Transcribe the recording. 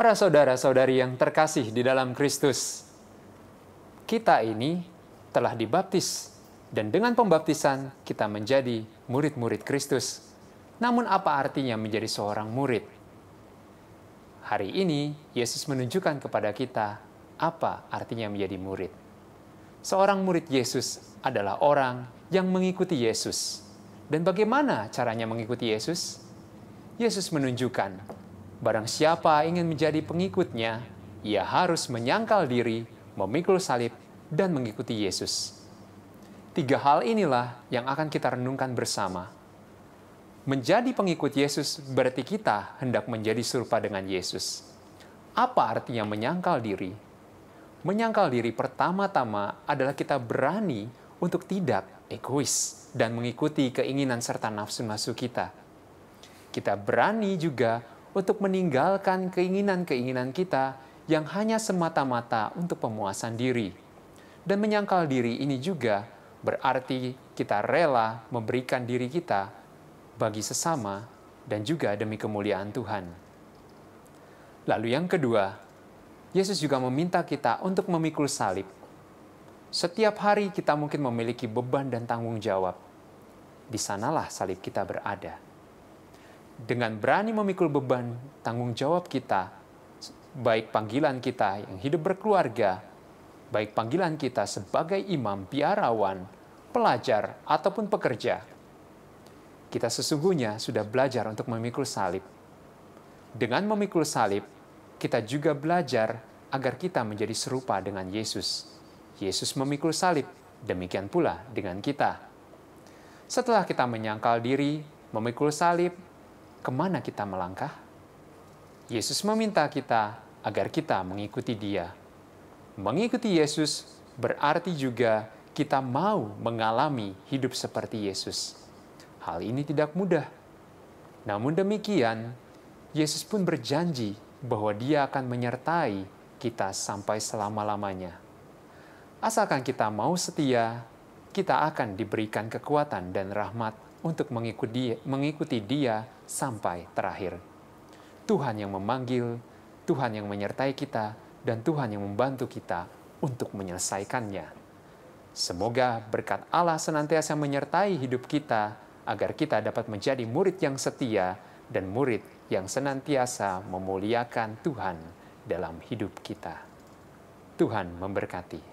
Para saudara-saudari yang terkasih di dalam Kristus, kita ini telah dibaptis, dan dengan pembaptisan kita menjadi murid-murid Kristus. Namun, apa artinya menjadi seorang murid? Hari ini Yesus menunjukkan kepada kita apa artinya menjadi murid. Seorang murid Yesus adalah orang yang mengikuti Yesus. Dan bagaimana caranya mengikuti Yesus? Yesus menunjukkan Barang siapa ingin menjadi pengikutnya, ia harus menyangkal diri, memikul salib, dan mengikuti Yesus. Tiga hal inilah yang akan kita renungkan bersama. Menjadi pengikut Yesus berarti kita hendak menjadi serupa dengan Yesus. Apa artinya menyangkal diri? Menyangkal diri pertama-tama adalah kita berani untuk tidak egois dan mengikuti keinginan serta nafsu masuk kita. Kita berani juga untuk meninggalkan keinginan-keinginan kita yang hanya semata-mata untuk pemuasan diri. Dan menyangkal diri ini juga berarti kita rela memberikan diri kita bagi sesama dan juga demi kemuliaan Tuhan. Lalu yang kedua, Yesus juga meminta kita untuk memikul salib. Setiap hari kita mungkin memiliki beban dan tanggung jawab. Di sanalah salib kita berada dengan berani memikul beban tanggung jawab kita, baik panggilan kita yang hidup berkeluarga, baik panggilan kita sebagai imam, biarawan, pelajar, ataupun pekerja, kita sesungguhnya sudah belajar untuk memikul salib. Dengan memikul salib, kita juga belajar agar kita menjadi serupa dengan Yesus. Yesus memikul salib, demikian pula dengan kita. Setelah kita menyangkal diri, memikul salib, kemana kita melangkah? Yesus meminta kita agar kita mengikuti Dia. Mengikuti Yesus berarti juga kita mau mengalami hidup seperti Yesus. Hal ini tidak mudah. Namun demikian, Yesus pun berjanji bahwa Dia akan menyertai kita sampai selama-lamanya. Asalkan kita mau setia, kita akan diberikan kekuatan dan rahmat untuk mengikuti dia, mengikuti dia sampai terakhir. Tuhan yang memanggil, Tuhan yang menyertai kita, dan Tuhan yang membantu kita untuk menyelesaikannya. Semoga berkat Allah senantiasa menyertai hidup kita agar kita dapat menjadi murid yang setia dan murid yang senantiasa memuliakan Tuhan dalam hidup kita. Tuhan memberkati.